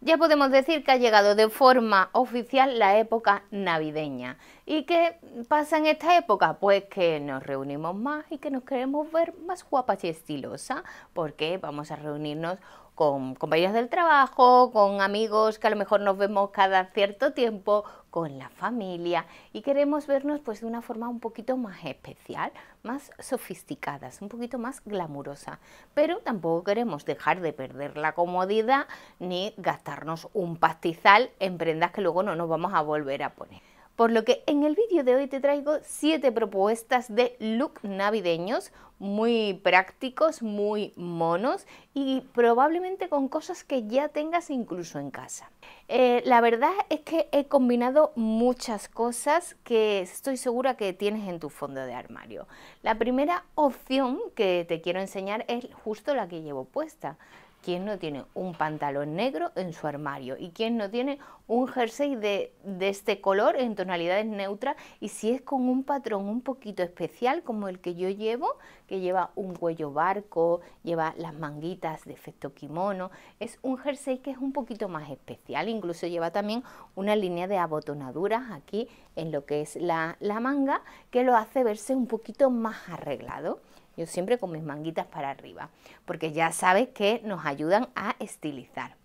ya podemos decir que ha llegado de forma oficial la época navideña. ¿Y qué pasa en esta época? Pues que nos reunimos más y que nos queremos ver más guapas y estilosas, porque vamos a reunirnos con compañeros del trabajo, con amigos que a lo mejor nos vemos cada cierto tiempo, con la familia y queremos vernos pues de una forma un poquito más especial, más sofisticadas, un poquito más glamurosa, pero tampoco queremos dejar de perder la comodidad ni gastarnos un pastizal en prendas que luego no nos vamos a volver a poner. Por lo que en el vídeo de hoy te traigo 7 propuestas de look navideños muy prácticos, muy monos y probablemente con cosas que ya tengas incluso en casa. Eh, la verdad es que he combinado muchas cosas que estoy segura que tienes en tu fondo de armario. La primera opción que te quiero enseñar es justo la que llevo puesta. ¿Quién no tiene un pantalón negro en su armario? ¿Y quién no tiene un jersey de, este color en tonalidades neutras? Y si es con un patrón un poquito especial como el que yo llevo, que lleva un cuello barco, lleva las manguitas de efecto kimono, es un jersey que es un poquito más especial. Incluso lleva también una línea de abotonaduras aquí en lo que es la manga, que lo hace verse un poquito más arreglado yo siempre con mis manguitas para arriba, porque ya sabes que nos ayudan a estilizar.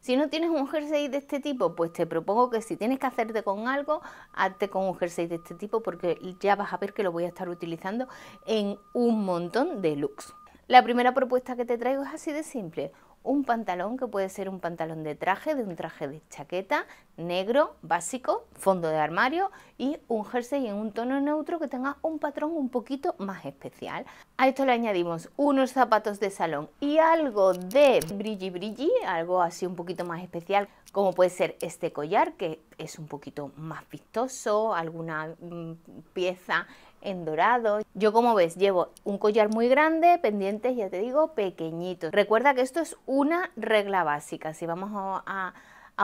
Si no tienes un jersey de este tipo, pues te propongo que si tienes que hacerte con algo, hazte con un jersey de este tipo porque ya vas a ver que lo voy a estar utilizando en un montón de looks. La primera propuesta que te traigo es así de simple, un pantalón que puede ser un pantalón de traje, de un traje de chaqueta, negro, básico, fondo de armario y un jersey en un tono neutro que tenga un patrón un poquito más especial. A esto le añadimos unos zapatos de salón y algo de brilli brilli, algo así un poquito más especial, como puede ser este collar que es un poquito más vistoso, alguna mm, pieza en dorado. Yo como ves llevo un collar muy grande, pendientes ya te digo pequeñitos. Recuerda que esto es una regla básica, si vamos a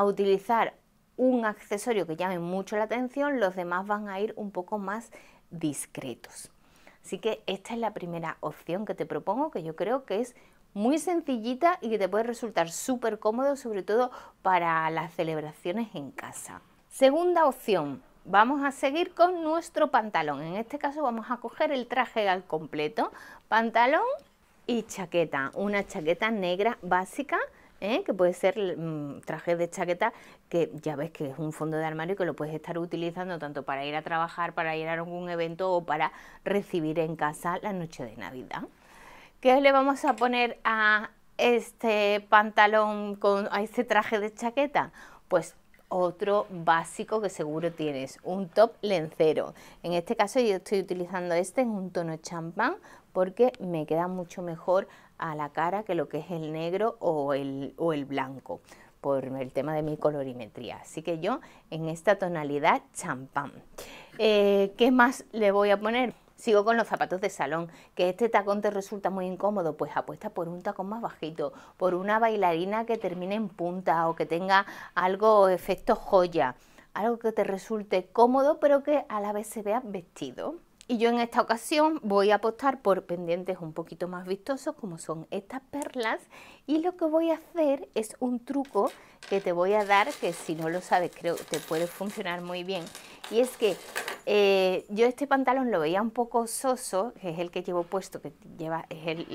utilizar un accesorio que llame mucho la atención, los demás van a ir un poco más discretos. Así que esta es la primera opción que te propongo, que yo creo que es muy sencillita y que te puede resultar súper cómodo, sobre todo para las celebraciones en casa. Segunda opción, vamos a seguir con nuestro pantalón. En este caso vamos a coger el traje al completo, pantalón y chaqueta. Una chaqueta negra básica ¿eh? que puede ser mm, traje de chaqueta, que ya ves que es un fondo de armario que lo puedes estar utilizando tanto para ir a trabajar, para ir a algún evento o para recibir en casa la noche de Navidad. ¿Qué le vamos a poner a este pantalón, con, a este traje de chaqueta? Pues otro básico que seguro tienes, un top lencero. En este caso yo estoy utilizando este en un tono champán porque me queda mucho mejor a la cara que lo que es el negro o el, o el blanco por el tema de mi colorimetría. Así que yo en esta tonalidad champán. Eh, ¿Qué más le voy a poner? Sigo con los zapatos de salón, que este tacón te resulta muy incómodo, pues apuesta por un tacón más bajito, por una bailarina que termine en punta o que tenga algo efecto joya, algo que te resulte cómodo pero que a la vez se vea vestido. Y yo en esta ocasión voy a apostar por pendientes un poquito más vistosos como son estas perlas y lo que voy a hacer es un truco que te voy a dar que si no lo sabes creo que te puede funcionar muy bien y es que eh, yo este pantalón lo veía un poco soso, que es el que llevo puesto, que lleva, es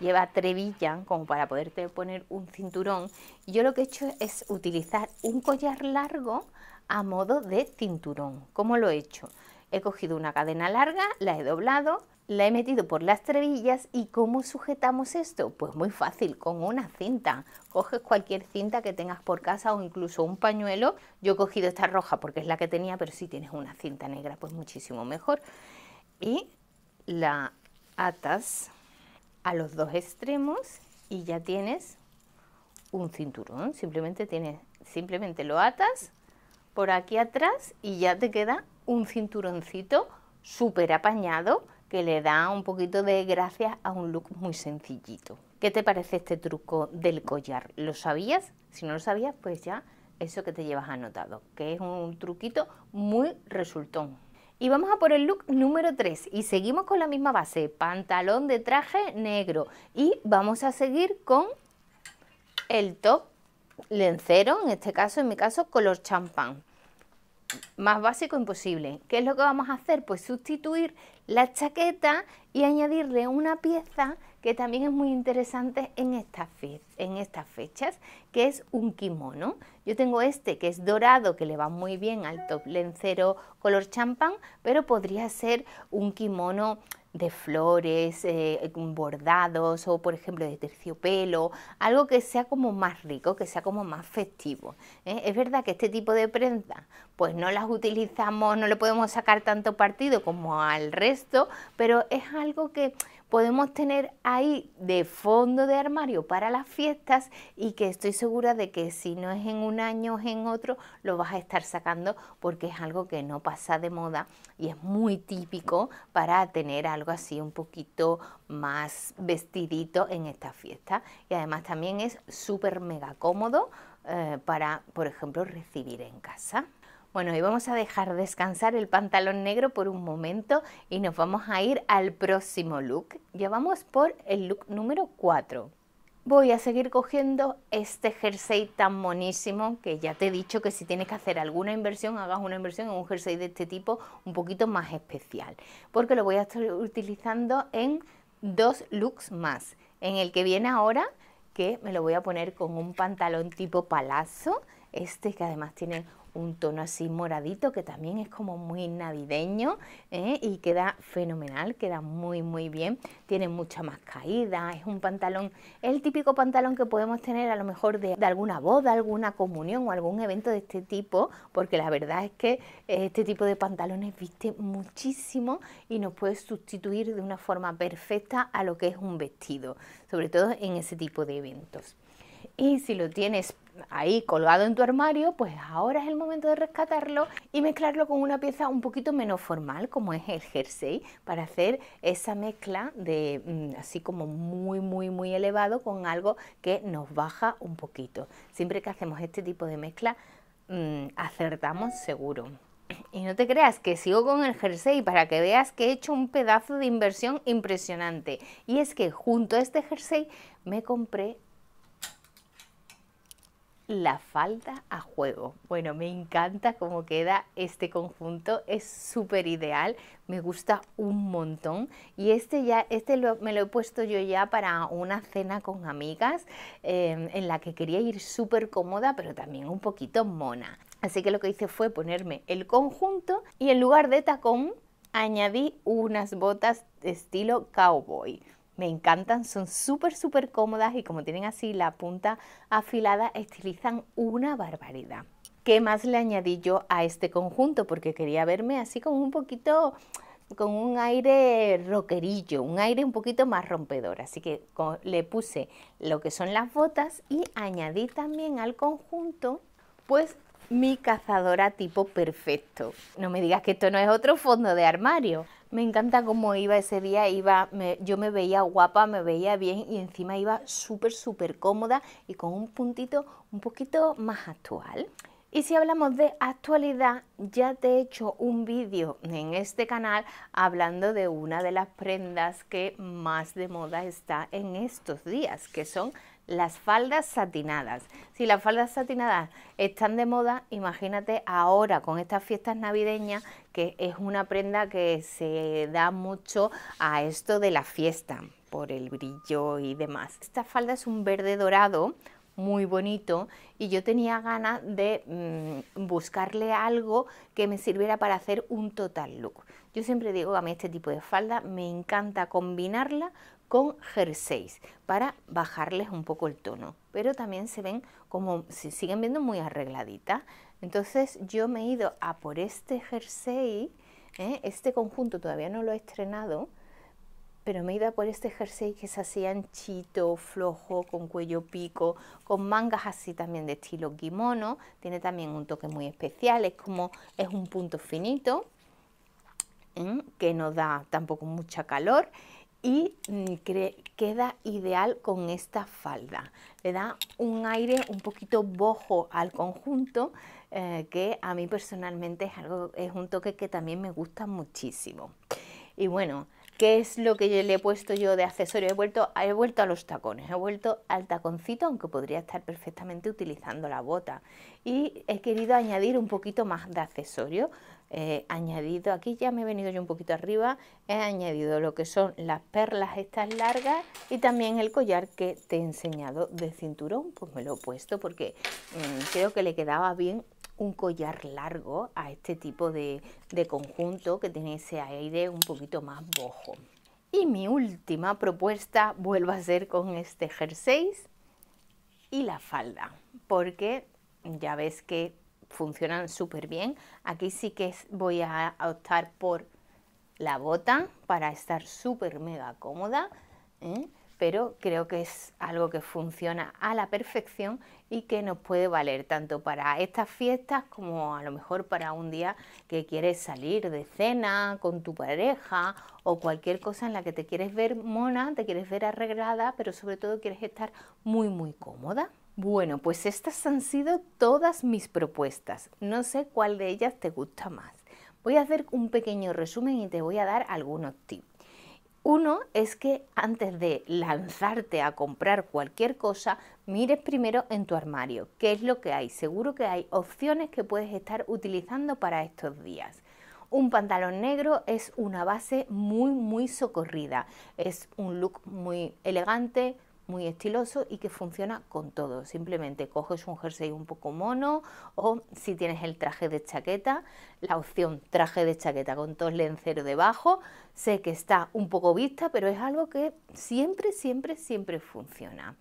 lleva trevilla como para poderte poner un cinturón. Y yo lo que he hecho es utilizar un collar largo a modo de cinturón. ¿Cómo lo he hecho? He cogido una cadena larga, la he doblado, la he metido por las trevillas y ¿cómo sujetamos esto? Pues muy fácil, con una cinta. Coges cualquier cinta que tengas por casa o incluso un pañuelo. Yo he cogido esta roja porque es la que tenía, pero si tienes una cinta negra, pues muchísimo mejor. Y la atas a los dos extremos y ya tienes un cinturón. Simplemente, tienes, simplemente lo atas por aquí atrás y ya te queda un cinturoncito súper apañado que le da un poquito de gracia a un look muy sencillito. ¿Qué te parece este truco del collar? ¿Lo sabías? Si no lo sabías, pues ya eso que te llevas anotado, que es un truquito muy resultón. Y vamos a por el look número 3 y seguimos con la misma base, pantalón de traje negro y vamos a seguir con el top lencero, en este caso, en mi caso, color champán más básico imposible. ¿Qué es lo que vamos a hacer? Pues sustituir la chaqueta y añadirle una pieza que también es muy interesante en, en estas fechas, que es un kimono. Yo tengo este que es dorado, que le va muy bien al top lencero color champán, pero podría ser un kimono de flores, eh, bordados o por ejemplo de terciopelo, algo que sea como más rico, que sea como más festivo. ¿eh? Es verdad que este tipo de prenda, pues no las utilizamos, no le podemos sacar tanto partido como al resto, pero es algo que podemos tener ahí de fondo de armario para las fiestas y que estoy segura de que si no es en un año o en otro, lo vas a estar sacando porque es algo que no pasa de moda y es muy típico para tener algo así un poquito más vestidito en esta fiesta. Y además también es súper mega cómodo eh, para, por ejemplo, recibir en casa. Bueno, y vamos a dejar descansar el pantalón negro por un momento y nos vamos a ir al próximo look. Ya vamos por el look número 4. Voy a seguir cogiendo este jersey tan monísimo que ya te he dicho que si tienes que hacer alguna inversión, hagas una inversión en un jersey de este tipo un poquito más especial, porque lo voy a estar utilizando en dos looks más. En el que viene ahora, que me lo voy a poner con un pantalón tipo palazo, este que además tiene un tono así moradito que también es como muy navideño ¿eh? y queda fenomenal, queda muy muy bien, tiene mucha más caída, es un pantalón, el típico pantalón que podemos tener a lo mejor de, de, alguna boda, alguna comunión o algún evento de este tipo, porque la verdad es que eh, este tipo de pantalones viste muchísimo y nos puede sustituir de una forma perfecta a lo que es un vestido, sobre todo en ese tipo de eventos. Y si lo tienes ahí colgado en tu armario, pues ahora es el momento de rescatarlo y mezclarlo con una pieza un poquito menos formal, como es el jersey, para hacer esa mezcla de mm, así como muy, muy, muy elevado con algo que nos baja un poquito. Siempre que hacemos este tipo de mezcla, mm, acertamos seguro. Y no te creas que sigo con el jersey para que veas que he hecho un pedazo de inversión impresionante. Y es que junto a este jersey me compré la falda a juego. Bueno, me encanta cómo queda este conjunto, es súper ideal, me gusta un montón y este ya, este me lo he puesto yo ya para una cena con amigas em, en la que quería ir súper cómoda pero también un poquito mona. Así que lo que hice fue ponerme el conjunto y en lugar de tacón añadí unas botas de estilo cowboy. Me encantan, son súper, súper cómodas y como tienen así la punta afilada, estilizan una barbaridad. ¿Qué más le añadí yo a este conjunto? Porque quería verme así con un poquito con un aire rockerillo, un aire un poquito más rompedor. Así que le puse lo que son las botas y añadí también al conjunto pues mi cazadora tipo perfecto. No me digas que esto no es otro fondo de armario. Me encanta cómo iba ese día, iba, yo me veía guapa, me veía bien y encima iba súper, súper cómoda y con un puntito un poquito más actual. Y si hablamos de actualidad, ya te he hecho un vídeo en este canal hablando de una de las prendas que más de moda está en estos días, que son las faldas satinadas. Si las faldas satinadas están de moda, imagínate ahora con estas fiestas navideñas, que es una prenda que se da mucho a esto de la fiesta, por el brillo y demás. Esta falda es un verde dorado muy bonito y yo tenía ganas de mm, buscarle algo que me sirviera para hacer un total look. Yo siempre digo que a mí este tipo de falda me encanta combinarla con jerseys para bajarles un poco el tono, pero también se ven como, se siguen viendo muy arregladitas. Entonces yo me he ido a por este jersey, ¿eh? este conjunto todavía no lo he estrenado, pero me he ido a por este jersey que es así anchito, flojo, con cuello pico, con mangas así también de estilo kimono, tiene también un toque muy especial, es como, es un punto finito, ¿eh? que no da tampoco mucha calor y queda ideal con esta falda. Le da un aire un poquito bojo al conjunto eh, que a mí personalmente es, algo, es un toque que también me gusta muchísimo. Y bueno, ¿qué es lo que yo le he puesto yo de accesorio? He vuelto, he vuelto a los tacones, he vuelto al taconcito, aunque podría estar perfectamente utilizando la bota. Y he querido añadir un poquito más de accesorio He añadido, aquí ya me he venido yo un poquito arriba, he añadido lo que son las perlas estas largas y también el collar que te he enseñado de cinturón, pues me lo he puesto porque mm, creo que le quedaba bien un collar largo a este tipo de, de conjunto que tiene ese aire un poquito más bojo. Y mi última propuesta vuelvo a ser con este jersey y la falda, porque ya ves que funcionan súper bien. Aquí sí que voy a optar por la bota para estar súper mega cómoda, ¿eh? pero creo que es algo que funciona a la perfección y que nos puede valer tanto para estas fiestas como a lo mejor para un día que quieres salir de cena con tu pareja o cualquier cosa en la que te quieres ver mona, te quieres ver arreglada, pero sobre todo quieres estar muy muy cómoda. Bueno, pues estas han sido todas mis propuestas. No sé cuál de ellas te gusta más. Voy a hacer un pequeño resumen y te voy a dar algunos tips. Uno es que antes de lanzarte a comprar cualquier cosa, mires primero en tu armario qué es lo que hay. Seguro que hay opciones que puedes estar utilizando para estos días. Un pantalón negro es una base muy muy socorrida. Es un look muy elegante, muy estiloso y que funciona con todo. Simplemente coges un jersey un poco mono o si tienes el traje de chaqueta, la opción traje de chaqueta con dos lencero debajo, sé que está un poco vista, pero es algo que siempre, siempre, siempre funciona.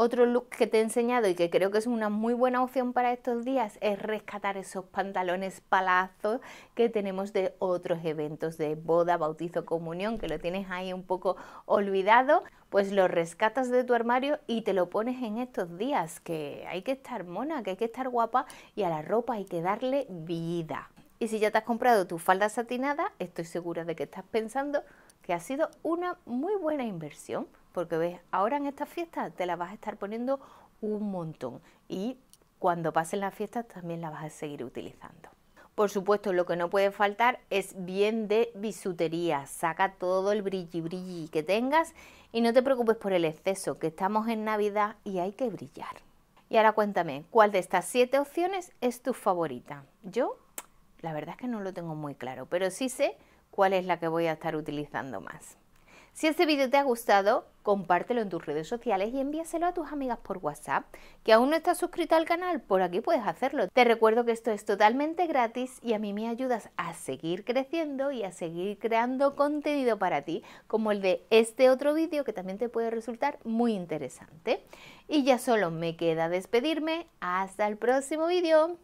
Otro look que te he enseñado y que creo que es una muy buena opción para estos días es rescatar esos pantalones palazos que tenemos de otros eventos de boda, bautizo, comunión, que lo tienes ahí un poco olvidado, pues lo rescatas de tu armario y te lo pones en estos días, que hay que estar mona, que hay que estar guapa y a la ropa hay que darle vida. Y si ya te has comprado tu falda satinada, estoy segura de que estás pensando que ha sido una muy buena inversión porque ves, ahora en estas fiestas te la vas a estar poniendo un montón y cuando pasen las fiestas también la vas a seguir utilizando. Por supuesto, lo que no puede faltar es bien de bisutería. Saca todo el brilli brilli que tengas y no te preocupes por el exceso, que estamos en Navidad y hay que brillar. Y ahora cuéntame, ¿cuál de estas siete opciones es tu favorita? Yo, la verdad es que no lo tengo muy claro, pero sí sé cuál es la que voy a estar utilizando más. Si este vídeo te ha gustado, compártelo en tus redes sociales y envíaselo a tus amigas por WhatsApp. Que aún no estás suscrito al canal, por aquí puedes hacerlo. Te recuerdo que esto es totalmente gratis y a mí me ayudas a seguir creciendo y a seguir creando contenido para ti, como el de este otro vídeo que también te puede resultar muy interesante. Y ya solo me queda despedirme. Hasta el próximo vídeo.